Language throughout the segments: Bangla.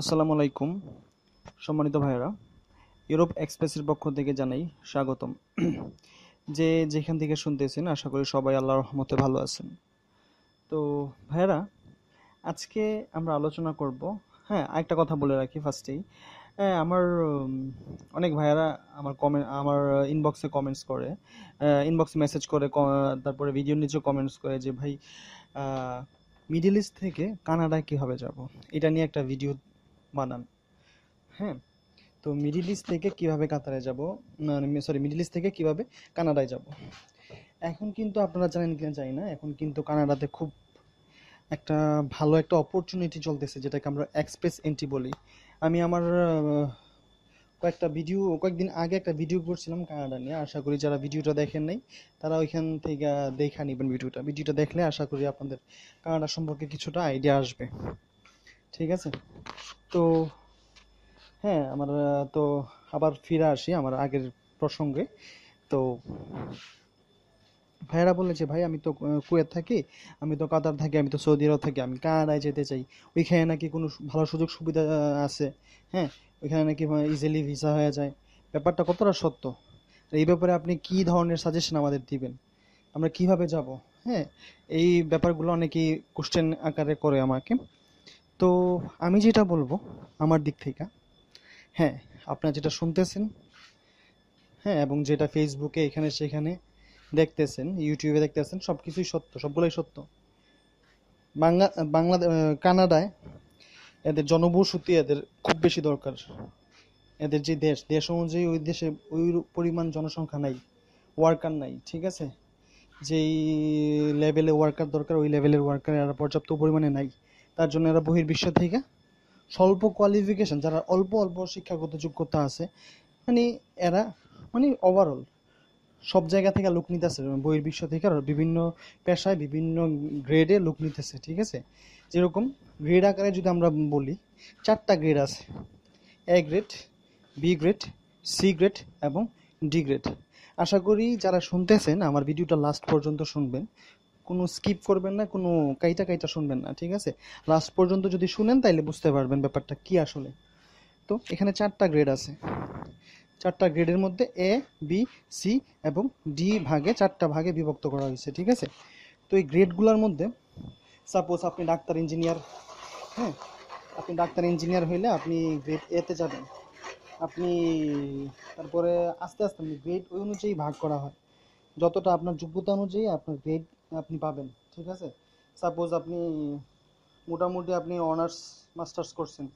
আসসালামু আলাইকুম সম্মানিত ভাইয়েরা ইউরোপ এক্সপ্রেসের পক্ষ থেকে জানাই স্বাগতম যে যেখান থেকে শুনতেছেন আশা করি সবাই আল্লাহর রহমতে ভালো আছেন তো ভাইয়েরা আজকে আমরা আলোচনা করব হ্যাঁ একটা কথা বলে রাখি ফার্স্টেই হ্যাঁ আমার অনেক ভাইয়ারা আমার কমেন্ট আমার ইনবক্সে কমেন্টস করে ইনবক্সে মেসেজ করে তারপরে ভিডিওর নিচে কমেন্টস করে যে ভাই মিডিল ইস্ট থেকে কানাডায় কীভাবে যাব এটা নিয়ে একটা ভিডিও বানান হ্যাঁ তো মিডিল ইস্ট থেকে কিভাবে কাতারে যাব সরি মানে মিডিল ইস্ট থেকে কিভাবে কানাডায় যাব এখন কিন্তু আপনারা জানেন কিনা জানি না এখন কিন্তু কানাডাতে খুব একটা ভালো একটা অপরচুনিটি চলতেছে যেটাকে আমরা এক্সপ্রেস এন্ট্রি বলি আমি আমার কয়েকটা ভিডিও কয়েকদিন আগে একটা ভিডিও করছিলাম কানাডা নিয়ে আশা করি যারা ভিডিওটা দেখেন নাই তারা ওইখান থেকে দেখা নেবেন ভিডিওটা ভিডিওটা দেখলে আশা করি আপনাদের কানাডা সম্পর্কে কিছুটা আইডিয়া আসবে ঠিক আছে তো হ্যাঁ আমার তো আবার ফিরে আসি আমার আগের প্রসঙ্গে তো ভাইয়েরা বললেন যে ভাই আমি তো কুয়েত থাকি আমি তো কাতার থাকি আমি তো সৌদি আরব থাকি আমি কানাডায় যেতে চাই ওইখানে নাকি কোনো ভালো সুযোগ সুবিধা আছে হ্যাঁ ওইখানে নাকি ইজিলি ভিসা হয়ে যায় ব্যাপারটা কতটা সত্য এই ব্যাপারে আপনি কি ধরনের সাজেশন আমাদের দিবেন আমরা কিভাবে যাব হ্যাঁ এই ব্যাপারগুলো অনেকেই কোশ্চেন আকারে করে আমাকে তো আমি যেটা বলবো আমার দিক থেকে হ্যাঁ আপনারা যেটা শুনতেছেন হ্যাঁ এবং যেটা ফেসবুকে এখানে সেখানে দেখতেছেন ইউটিউবে দেখতেছেন সব কিছুই সত্য সবগুলোই সত্য বাংলা বাংলা কানাডায় এদের জনবসতি এদের খুব বেশি দরকার এদের যে দেশ দেশ অনুযায়ী ওই দেশে ওই পরিমাণ জনসংখ্যা নাই ওয়ার্কার নাই ঠিক আছে যেই লেভেলে ওয়ার্কার দরকার ওই লেভেলের ওয়ার্কার আর পর্যাপ্ত পরিমাণে নাই তার জন্য এরা বহির্বিশ্ব থেকে স্বল্প কোয়ালিফিকেশন যারা অল্প অল্প শিক্ষাগত যোগ্যতা আছে মানে এরা মানে ওভারঅল সব জায়গা থেকে লোক নিতেছে মানে বহির্বিশ্ব থেকে আর বিভিন্ন পেশায় বিভিন্ন গ্রেডে লোক নিতেছে ঠিক আছে যেরকম গ্রেড আকারে যদি আমরা বলি চারটা গ্রেড আছে A grade B grade C grade এবং ডি গ্রেড আশা করি যারা শুনতেছেন আমার ভিডিওটা লাস্ট পর্যন্ত শুনবেন কোনো স্কিপ করবেন না কোনো কাইটা কাইটা শুনবেন না ঠিক আছে লাস্ট পর্যন্ত যদি শুনেন তাইলে বুঝতে পারবেন ব্যাপারটা কি আসলে তো এখানে চারটা গ্রেড আছে চারটা গ্রেডের মধ্যে এ বি সি এবং ডি ভাগে চারটা ভাগে বিভক্ত করা হয়েছে ঠিক আছে তো এই গ্রেডগুলোর মধ্যে সাপোজ আপনি ডাক্তার ইঞ্জিনিয়ার হ্যাঁ আপনি ডাক্তার ইঞ্জিনিয়ার হইলে আপনি গ্রেড এতে যাবেন আপনি তারপরে আস্তে আস্তে গ্রেড ওই অনুযায়ী ভাগ করা হয় যতটা আপনার যোগ্যতা অনুযায়ী আপনার গ্রেড আপনি পাবেন ঠিক আছে সাপোজ আপনি মোটামুটি আপনি অনার্স মাস্টার্স করছেন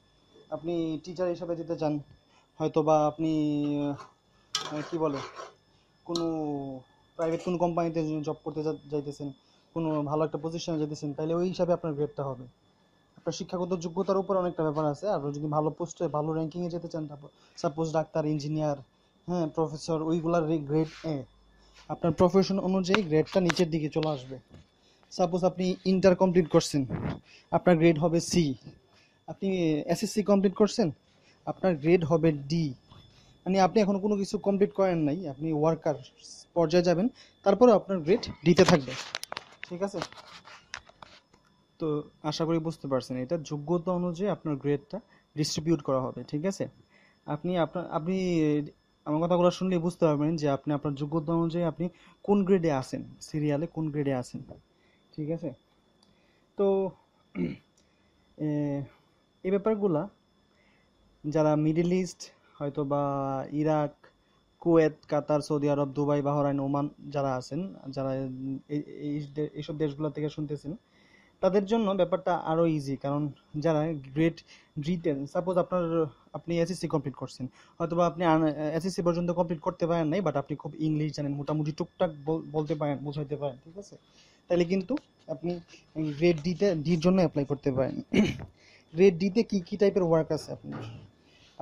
আপনি টিচার হিসাবে যেতে চান হয়তো বা আপনি কি বলে কোনো প্রাইভেট কোনো কোম্পানিতে জব করতে যাইতেছেন কোনো ভালো একটা পজিশনে যেতেছেন তাহলে ওই হিসাবে আপনার গ্রেডটা হবে আপনার শিক্ষাগত যোগ্যতার উপর অনেকটা ব্যাপার আছে আর যদি ভালো পোস্টে ভালো র্যাঙ্কিংয়ে যেতে চান তারপর সাপোজ ডাক্তার ইঞ্জিনিয়ার হ্যাঁ প্রফেসর ওইগুলার গ্রেড এ আপনার প্রফেশন অনুযায়ী গ্রেডটা নিচের দিকে চলে আসবে সাপোজ আপনি ইন্টার কমপ্লিট করছেন আপনার গ্রেড হবে সি আপনি এসএসসি কমপ্লিট করছেন আপনার গ্রেড হবে ডি মানে আপনি এখন কোনো কিছু কমপ্লিট করেন নাই আপনি ওয়ার্কার পর্যায়ে যাবেন তারপরে আপনার গ্রেড ডিতে থাকবে ঠিক আছে তো আশা করি বুঝতে পারছেন এটা যোগ্যতা অনুযায়ী আপনার গ্রেডটা ডিস্ট্রিবিউট করা হবে ঠিক আছে আপনি আপনার আপনি আমার কথাগুলো শুনলে বুঝতে পারবেন যে আপনি আপনার যোগ্যতা অনুযায়ী আপনি কোন গ্রেডে আছেন সিরিয়ালে কোন গ্রেডে আছেন ঠিক আছে তো এই ব্যাপারগুলা যারা মিডিল ইস্ট হয়তো বা Iraq Kuwait Qatar Saudi Arab Dubai Bahrain Oman যারা আছেন যারা এইসব দেশগুলো থেকে শুনতেছেন তাদের জন্য ব্যাপারটা আরও ইজি কারণ যারা গ্রেট ডিটেল সাপোজ আপনার আপনি এসএসসি কমপ্লিট করছেন অথবা আপনি এসএসসি পর্যন্ত কমপ্লিট করতে পারেন নাই বাট আপনি খুব ইংলিশ জানেন মোটামুটি টুকটাক বলতে পারেন বোঝাইতে পারেন ঠিক আছে তাহলে কিন্তু আপনি গ্রেড ডিতে ডির জন্য অ্যাপ্লাই করতে পারেন গ্রেড ডিতে কী কী টাইপের ওয়ার্ক আছে আপনার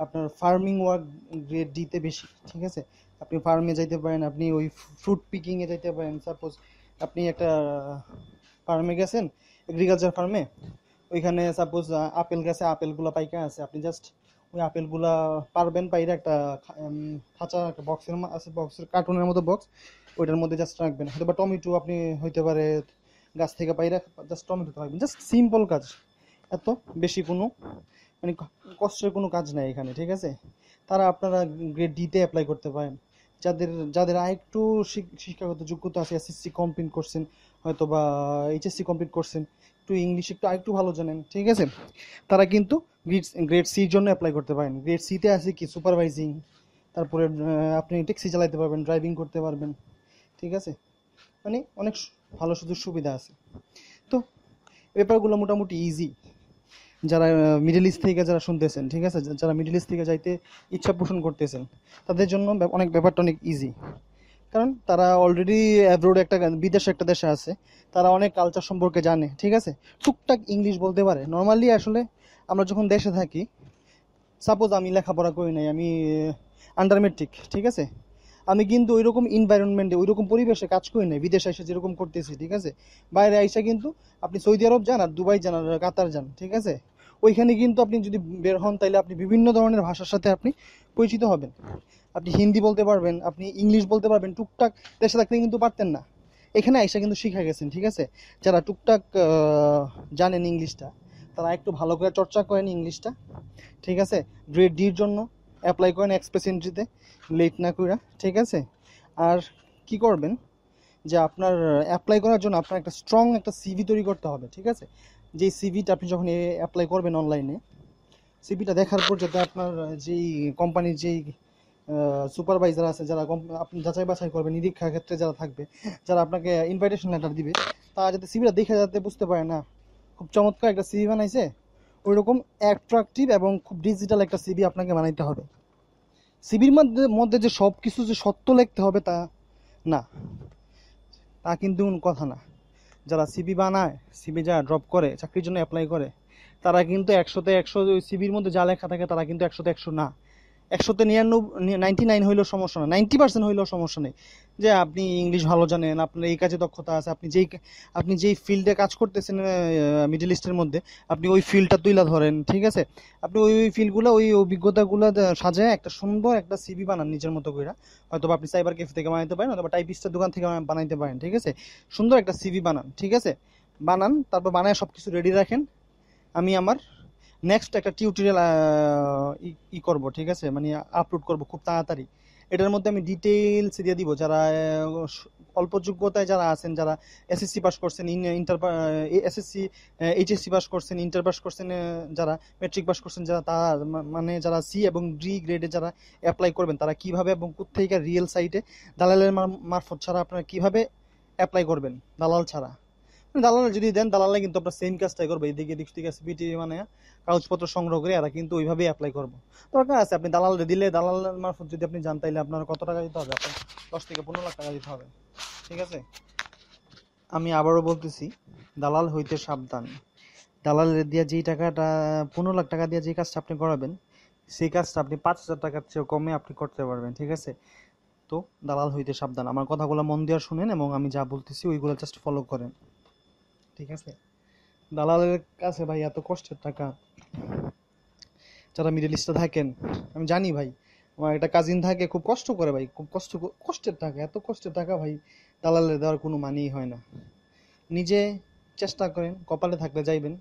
আপনার ফার্মিং ওয়ার্ক গ্রেড ডিতে বেশি ঠিক আছে আপনি ফার্মে যাইতে পারেন আপনি ওই ফ্রুট পিকিংয়ে যাইতে পারেন সাপোজ আপনি একটা ফার্মে গেছেন এগ্রিকালচার ফার্মে ওইখানে সাপোজ আপেল গাছে আপেলগুলো পাইকা আছে আপনি জাস্ট ওই আপেলগুলা পারবেন বাইরে একটা খাঁচা একটা বক্সের আছে বক্সের কার্টুনের মতো বক্স ওইটার মধ্যে জাস্ট রাখবেন হয়তো বা টমেটো আপনি হইতে পারে গাছ থেকে বাইরে জাস্ট টমেটো রাখবেন জাস্ট সিম্পল কাজ এত বেশি কোনো মানে কষ্টের কোনো কাজ নাই এখানে ঠিক আছে তারা আপনারা গ্রেড ডিতে অ্যাপ্লাই করতে পারেন যাদের যাদের আরেকটু শিক্ষাগত যোগ্যতা আছে এসএসসি কমপ্লিট করছেন হয়তো বা এইচএসসি কমপ্লিট করছেন একটু ইংলিশ একটু আরেকটু ভালো জানেন ঠিক আছে তারা কিন্তু গ্রেড গ্রেড সির জন্য অ্যাপ্লাই করতে পারেন গ্রেড সিতে আছে কি সুপারভাইজিং তারপরে আপনি ট্যাক্সি চালাতে পারবেন ড্রাইভিং করতে পারবেন ঠিক আছে মানে অনেক ভালো সুযোগ সুবিধা আছে তো ব্যাপারগুলো মোটামুটি ইজি যারা মিডল ইস্ট থেকে যারা শুনতেছেন ঠিক আছে যারা মিডল ইস্ট থেকে যাইতে ইচ্ছা পোষণ করতেছেন তাদের জন্য অনেক ব্যাপারটা অনেক ইজি কারণ তারা অলরেডি অ্যাব্রোড একটা বিদেশে একটা দেশে আছে তারা অনেক কালচার সম্পর্কে জানে ঠিক আছে টুকটাক ইংলিশ বলতে পারে নর্মালি আসলে আমরা যখন দেশে থাকি সাপোজ আমি লেখাপড়া করি নাই আমি আন্ডার মেট্রিক ঠিক আছে আমি কিন্তু ওই রকম ইনভায়রনমেন্টে ওই রকম পরিবেশে কাজ করি নাই বিদেশে এসে যেরকম করতেছি ঠিক আছে বাইরে আইসা কিন্তু আপনি সৌদি আরব যান আর দুবাই যান আর কাতার যান ঠিক আছে ওইখানে কিন্তু আপনি যদি বের হন তাহলে আপনি বিভিন্ন ধরনের ভাষার সাথে আপনি পরিচিত হবেন আপনি হিন্দি বলতে পারবেন আপনি ইংলিশ বলতে পারবেন টুকটাক দেশে থাকতে কিন্তু পারতেন না এখানে আইসা কিন্তু শিখে গেছেন ঠিক আছে যারা টুকটাক জানেন ইংলিশটা তারা একটু ভালো করে চর্চা করেন ইংলিশটা ঠিক আছে গ্রেড ডির জন্য অ্যাপ্লাই করেন এক্সপ্রেস এন্ট্রিতে লেট না কইরা ঠিক আছে আর কি করবেন যে আপনার অ্যাপ্লাই করার জন্য আপনার একটা স্ট্রং একটা সিভি তৈরি করতে হবে ঠিক আছে যে সিভিটা আপনি যখন অ্যাপ্লাই করবেন অনলাইনে সিভিটা দেখার পর যাতে আপনার যেই কোম্পানির যেই সুপারভাইজার আছে যারা আপনি যাচাই বাছাই করবেন নিরীক্ষা ক্ষেত্রে যারা থাকবে যারা আপনাকে ইনভাইটেশন লেটার দিবে তারা যাতে সিভিটা দেখে যাতে বুঝতে পারে না খুব চমৎকার একটা সিভি বানাইছে ওই রকম অ্যাট্রাকটিভ এবং খুব ডিজিটাল একটা সিভি আপনাকে বানাইতে হবে সিভির মধ্যে মধ্যে যে সব কিছু যে সত্য লিখতে হবে তা না তা কিন্তু কথা না যারা সিবি বানায় সিবি যা ড্রপ করে চাকরির জন্য অ্যাপ্লাই করে তারা কিন্তু একশোতে একশো সিবির মধ্যে যা লেখা থাকে তারা কিন্তু একশোতে একশো না একশোতে নিরানব্বই নাইনটি নাইন হইলেও সমস্যা না নাইনটি পার্সেন্ট হইলেও সমস্যা নেই যে আপনি ইংলিশ ভালো জানেন আপনার এই কাজে দক্ষতা আছে আপনি যেই আপনি যেই ফিল্ডে কাজ করতেছেন মিডল ইস্টের মধ্যে আপনি ওই ফিল্ডটা তুইলা ধরেন ঠিক আছে আপনি ওই ওই ফিল্ডগুলো ওই অভিজ্ঞতাগুলো সাজায় একটা সুন্দর একটা সিবি বানান নিজের মতো করে হয়তো আপনি সাইবার ক্যাফে থেকে বানাইতে পারেন অথবা টাইপিস্টের দোকান থেকে বানাইতে পারেন ঠিক আছে সুন্দর একটা সিবি বানান ঠিক আছে বানান তারপর বানায় সব কিছু রেডি রাখেন আমি আমার নেক্সট একটা টিউটোরিয়াল ই করব ঠিক আছে মানে আপলোড করব খুব তাড়াতাড়ি এটার মধ্যে আমি ডিটেইলস দিয়ে দিব যারা অল্প যোগ্যতায় যারা আছেন যারা এসএসসি পাস করছেন ইন্টার এসএসসি এইচএসসি পাস করছেন ইন্টার পাস করছেন যারা মেট্রিক পাস করছেন যারা তারা মানে যারা সি এবং ডি গ্রেডে যারা অ্যাপ্লাই করবেন তারা কিভাবে এবং কোথেকে রিয়েল সাইটে দালালের মারফত ছাড়া আপনারা কিভাবে অ্যাপ্লাই করবেন দালাল ছাড়া দালাল যদি দেন দালালে কিন্তু আপনার সেম কাজটাই করবে এদিকে দিক থেকে সিপিটি মানে কাগজপত্র সংগ্রহ করে এরা কিন্তু ওইভাবেই অ্যাপ্লাই করবো দরকার আছে আপনি দালাল দিলে দালালের মারফত যদি আপনি জান তাইলে আপনার কত টাকা দিতে হবে আপনার দশ থেকে পনেরো লাখ টাকা দিতে হবে ঠিক আছে আমি আবারও বলতেছি দালাল হইতে সাবধান দালাল দিয়ে যেই টাকাটা পনেরো লাখ টাকা দিয়ে যে কাজটা আপনি করাবেন সেই কাজটা আপনি পাঁচ হাজার টাকার চেয়ে কমে আপনি করতে পারবেন ঠিক আছে তো দালাল হইতে সাবধান আমার কথাগুলো মন দেওয়ার শুনেন এবং আমি যা বলতেছি ওইগুলো জাস্ট ফলো করেন ঠিক আছে দালালের কাছে ভাই এত কষ্টের টাকা যারা মিডিল ইস্টে থাকেন আমি জানি ভাই আমার একটা কাজিন থাকে খুব কষ্ট করে ভাই খুব কষ্ট কষ্টের টাকা এত কষ্টের টাকা ভাই দালালের দেওয়ার কোনো মানেই হয় না নিজে চেষ্টা করেন কপালে থাকলে যাইবেন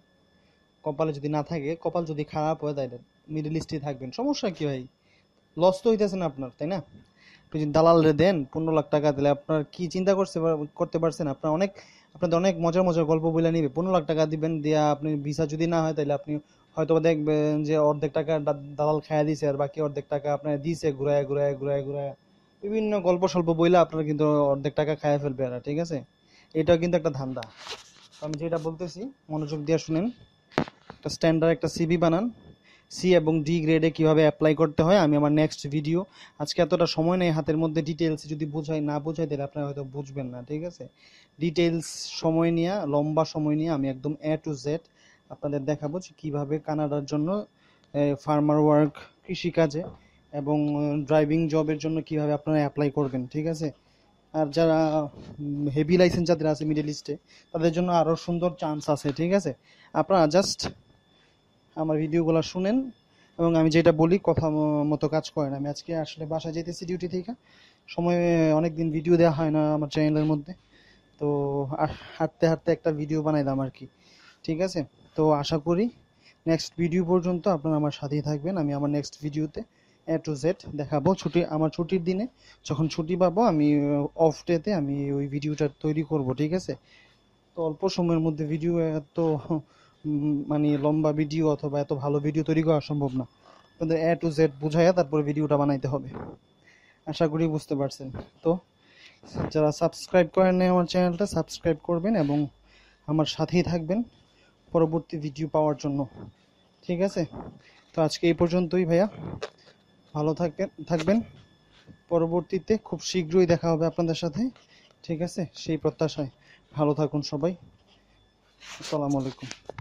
কপালে যদি না থাকে কপাল যদি খারাপ হয়ে যাইবেন মিডিল ইস্টে থাকবেন সমস্যা কি ভাই লস তো হইতেছে না আপনার তাই না আপনি যদি দালালরে দেন পনেরো লাখ টাকা দিলে আপনার কি চিন্তা করতে করতে পারছেন আপনার অনেক আপনাদের অনেক মজার মজার গল্প বলে নিবে পনেরো লাখ টাকা দিবেন দিয়ে আপনি ভিসা যদি না হয় তাহলে আপনি হয়তো দেখবেন যে অর্ধেক টাকা দালাল খাইয়া দিছে আর বাকি অর্ধেক টাকা আপনার দিছে ঘুরায় ঘুরায় ঘুরায় ঘুরায় বিভিন্ন গল্প স্বল্প বইলে আপনারা কিন্তু অর্ধেক টাকা খাইয়া ফেলবে আর ঠিক আছে এটাও কিন্তু একটা ধান্দা আমি যেটা বলতেছি মনোযোগ দিয়ে শুনেন একটা স্ট্যান্ডার্ড একটা সিবি বানান সি এবং ডি গ্রেডে কিভাবে অ্যাপ্লাই করতে হয় আমি আমার নেক্সট ভিডিও আজকে এতটা সময় নেই হাতের মধ্যে ডিটেলস যদি বোঝাই না বোঝাই তাহলে আপনারা হয়তো বুঝবেন না ঠিক আছে ডিটেলস সময় নিয়ে লম্বা সময় নিয়ে আমি একদম এ টু জেড আপনাদের দেখাবো যে কীভাবে কানাডার জন্য ফার্মার ওয়ার্ক কৃষিকাজে এবং ড্রাইভিং জবের জন্য কিভাবে আপনারা অ্যাপ্লাই করবেন ঠিক আছে আর যারা হেভি লাইসেন্স যাদের আছে মিডল ইস্টে তাদের জন্য আরও সুন্দর চান্স আছে ঠিক আছে আপনারা জাস্ট আমার ভিডিওগুলো শুনেন এবং আমি যেটা বলি কথা মতো কাজ করেন আমি আজকে আসলে বাসায় যেতেছি ডিউটি থেকে সময় অনেক দিন ভিডিও দেওয়া হয় না আমার চ্যানেলের মধ্যে তো হাঁটতে হাঁটতে একটা ভিডিও বানাইলাম আর কি ঠিক আছে তো আশা করি নেক্সট ভিডিও পর্যন্ত আপনারা আমার সাথেই থাকবেন আমি আমার নেক্সট ভিডিওতে এ টু জেড দেখাবো ছুটি আমার ছুটির দিনে যখন ছুটি পাবো আমি অফ ডেতে আমি ওই ভিডিওটা তৈরি করব ঠিক আছে তো অল্প সময়ের মধ্যে ভিডিও তো মানে লম্বা ভিডিও অথবা এত ভালো ভিডিও তৈরি করা সম্ভব না কিন্তু এ টু জেড বুঝাইয়া তারপরে ভিডিওটা বানাইতে হবে আশা করি বুঝতে পারছেন তো যারা সাবস্ক্রাইব করেন নাই আমার চ্যানেলটা সাবস্ক্রাইব করবেন এবং আমার সাথেই থাকবেন পরবর্তী ভিডিও পাওয়ার জন্য ঠিক আছে তো আজকে এই পর্যন্তই ভাইয়া ভালো থাকবেন থাকবেন পরবর্তীতে খুব শীঘ্রই দেখা হবে আপনাদের সাথে ঠিক আছে সেই প্রত্যাশায় ভালো থাকুন সবাই আসসালামু আলাইকুম